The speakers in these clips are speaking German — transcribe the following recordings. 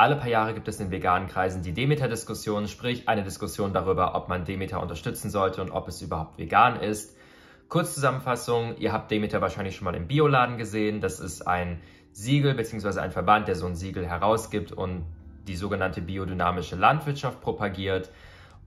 Alle paar Jahre gibt es in veganen Kreisen die Demeter-Diskussion, sprich eine Diskussion darüber, ob man Demeter unterstützen sollte und ob es überhaupt vegan ist. Kurzzusammenfassung, ihr habt Demeter wahrscheinlich schon mal im Bioladen gesehen. Das ist ein Siegel bzw. ein Verband, der so ein Siegel herausgibt und die sogenannte biodynamische Landwirtschaft propagiert.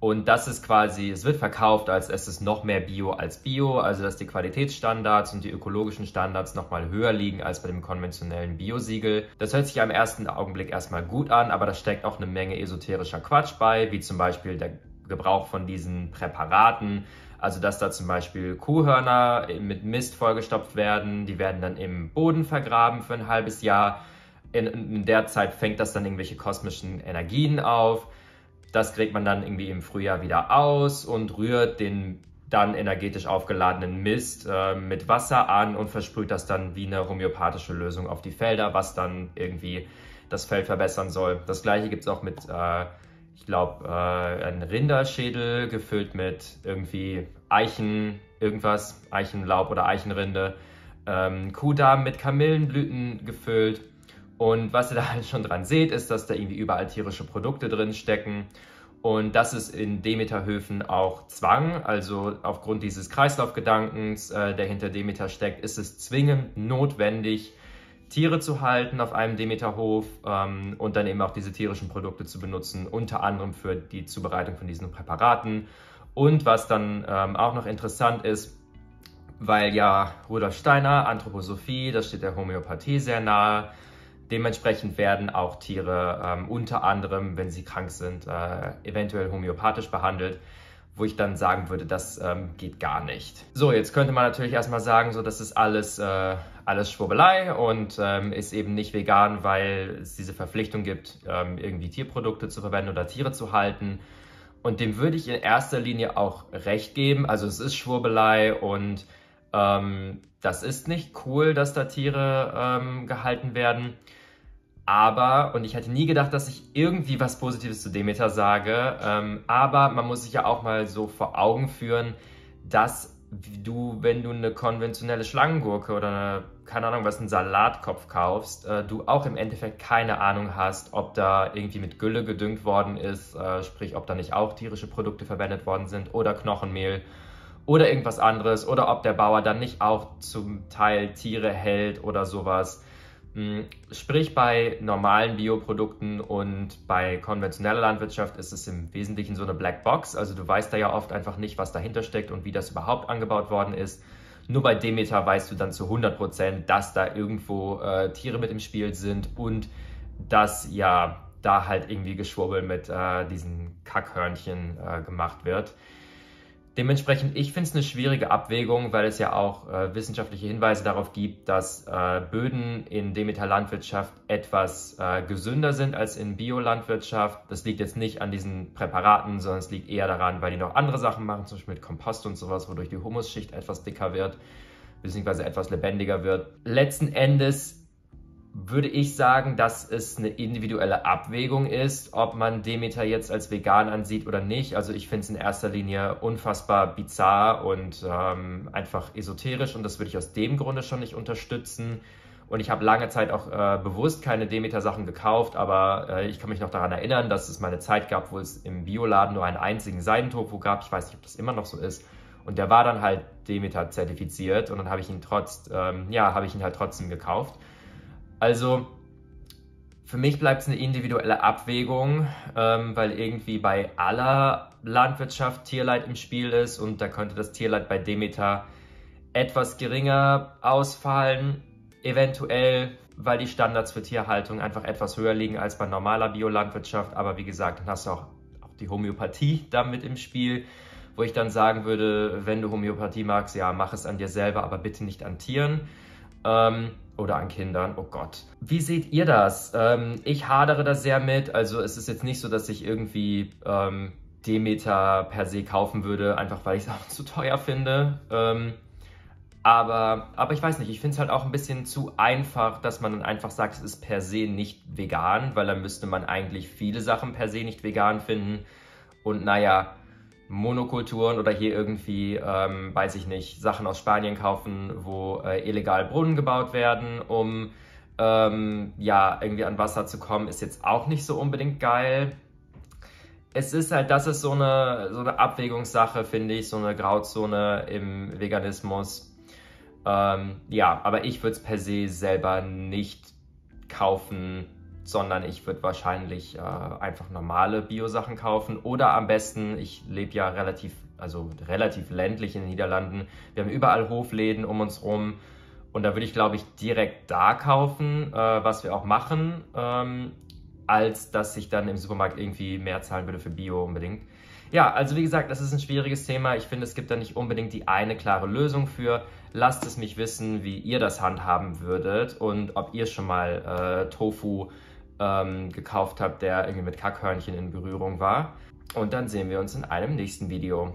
Und das ist quasi, es wird verkauft, als es ist noch mehr Bio als Bio, also dass die Qualitätsstandards und die ökologischen Standards nochmal höher liegen als bei dem konventionellen Biosiegel. Das hört sich am ersten Augenblick erstmal gut an, aber da steckt auch eine Menge esoterischer Quatsch bei, wie zum Beispiel der Gebrauch von diesen Präparaten, also dass da zum Beispiel Kuhhörner mit Mist vollgestopft werden, die werden dann im Boden vergraben für ein halbes Jahr. in, in der Zeit fängt das dann irgendwelche kosmischen Energien auf. Das kriegt man dann irgendwie im Frühjahr wieder aus und rührt den dann energetisch aufgeladenen Mist äh, mit Wasser an und versprüht das dann wie eine homöopathische Lösung auf die Felder, was dann irgendwie das Feld verbessern soll. Das gleiche gibt es auch mit, äh, ich glaube, äh, einem Rinderschädel gefüllt mit irgendwie Eichen, irgendwas, Eichenlaub oder Eichenrinde, ähm, Kuhdarm mit Kamillenblüten gefüllt und was ihr da halt schon dran seht, ist, dass da irgendwie überall tierische Produkte drin stecken. Und das ist in Demeterhöfen auch Zwang. Also aufgrund dieses Kreislaufgedankens, äh, der hinter Demeter steckt, ist es zwingend notwendig, Tiere zu halten auf einem Demeterhof ähm, und dann eben auch diese tierischen Produkte zu benutzen, unter anderem für die Zubereitung von diesen Präparaten. Und was dann ähm, auch noch interessant ist, weil ja Rudolf Steiner, Anthroposophie, das steht der Homöopathie sehr nahe, Dementsprechend werden auch Tiere ähm, unter anderem, wenn sie krank sind, äh, eventuell homöopathisch behandelt, wo ich dann sagen würde, das ähm, geht gar nicht. So, jetzt könnte man natürlich erstmal sagen, so das ist alles, äh, alles Schwurbelei und ähm, ist eben nicht vegan, weil es diese Verpflichtung gibt, ähm, irgendwie Tierprodukte zu verwenden oder Tiere zu halten. Und dem würde ich in erster Linie auch recht geben. Also es ist Schwurbelei und ähm, das ist nicht cool, dass da Tiere ähm, gehalten werden. Aber, und ich hätte nie gedacht, dass ich irgendwie was Positives zu Demeter sage, ähm, aber man muss sich ja auch mal so vor Augen führen, dass du, wenn du eine konventionelle Schlangengurke oder eine, keine Ahnung was, einen Salatkopf kaufst, äh, du auch im Endeffekt keine Ahnung hast, ob da irgendwie mit Gülle gedüngt worden ist, äh, sprich, ob da nicht auch tierische Produkte verwendet worden sind oder Knochenmehl oder irgendwas anderes oder ob der Bauer dann nicht auch zum Teil Tiere hält oder sowas. Hm, sprich, bei normalen Bioprodukten und bei konventioneller Landwirtschaft ist es im Wesentlichen so eine Black Box. Also du weißt da ja oft einfach nicht, was dahinter steckt und wie das überhaupt angebaut worden ist. Nur bei Demeter weißt du dann zu 100 dass da irgendwo äh, Tiere mit im Spiel sind und dass ja da halt irgendwie Geschwurbel mit äh, diesen Kackhörnchen äh, gemacht wird. Dementsprechend, ich finde es eine schwierige Abwägung, weil es ja auch äh, wissenschaftliche Hinweise darauf gibt, dass äh, Böden in Demeter-Landwirtschaft etwas äh, gesünder sind als in Biolandwirtschaft. Das liegt jetzt nicht an diesen Präparaten, sondern es liegt eher daran, weil die noch andere Sachen machen, zum Beispiel mit Kompost und sowas, wodurch die Humusschicht etwas dicker wird, beziehungsweise etwas lebendiger wird. Letzten Endes würde ich sagen, dass es eine individuelle Abwägung ist, ob man Demeter jetzt als vegan ansieht oder nicht. Also ich finde es in erster Linie unfassbar bizarr und ähm, einfach esoterisch und das würde ich aus dem Grunde schon nicht unterstützen. Und ich habe lange Zeit auch äh, bewusst keine Demeter-Sachen gekauft, aber äh, ich kann mich noch daran erinnern, dass es mal eine Zeit gab, wo es im Bioladen nur einen einzigen Seidentofu gab. Ich weiß nicht, ob das immer noch so ist. Und der war dann halt Demeter zertifiziert und dann habe ich ihn trotz, ähm, ja, habe ich ihn halt trotzdem gekauft. Also für mich bleibt es eine individuelle Abwägung, ähm, weil irgendwie bei aller Landwirtschaft Tierleid im Spiel ist und da könnte das Tierleid bei Demeter etwas geringer ausfallen, eventuell, weil die Standards für Tierhaltung einfach etwas höher liegen als bei normaler Biolandwirtschaft. Aber wie gesagt, dann hast du auch, auch die Homöopathie damit im Spiel, wo ich dann sagen würde, wenn du Homöopathie magst, ja, mach es an dir selber, aber bitte nicht an Tieren. Ähm, oder an Kindern. Oh Gott. Wie seht ihr das? Ähm, ich hadere da sehr mit. Also es ist jetzt nicht so, dass ich irgendwie ähm, Demeter per se kaufen würde, einfach weil ich es auch zu teuer finde. Ähm, aber, aber ich weiß nicht, ich finde es halt auch ein bisschen zu einfach, dass man dann einfach sagt, es ist per se nicht vegan, weil dann müsste man eigentlich viele Sachen per se nicht vegan finden. Und naja, Monokulturen oder hier irgendwie, ähm, weiß ich nicht, Sachen aus Spanien kaufen, wo äh, illegal Brunnen gebaut werden, um ähm, ja irgendwie an Wasser zu kommen, ist jetzt auch nicht so unbedingt geil. Es ist halt, das ist so eine, so eine Abwägungssache, finde ich, so eine Grauzone im Veganismus. Ähm, ja, aber ich würde es per se selber nicht kaufen, sondern ich würde wahrscheinlich äh, einfach normale Bio-Sachen kaufen oder am besten, ich lebe ja relativ, also relativ ländlich in den Niederlanden, wir haben überall Hofläden um uns rum und da würde ich glaube ich direkt da kaufen, äh, was wir auch machen, ähm, als dass ich dann im Supermarkt irgendwie mehr zahlen würde für Bio unbedingt. Ja, also wie gesagt, das ist ein schwieriges Thema. Ich finde, es gibt da nicht unbedingt die eine klare Lösung für. Lasst es mich wissen, wie ihr das handhaben würdet und ob ihr schon mal äh, Tofu ähm, gekauft habe, der irgendwie mit Kackhörnchen in Berührung war. Und dann sehen wir uns in einem nächsten Video.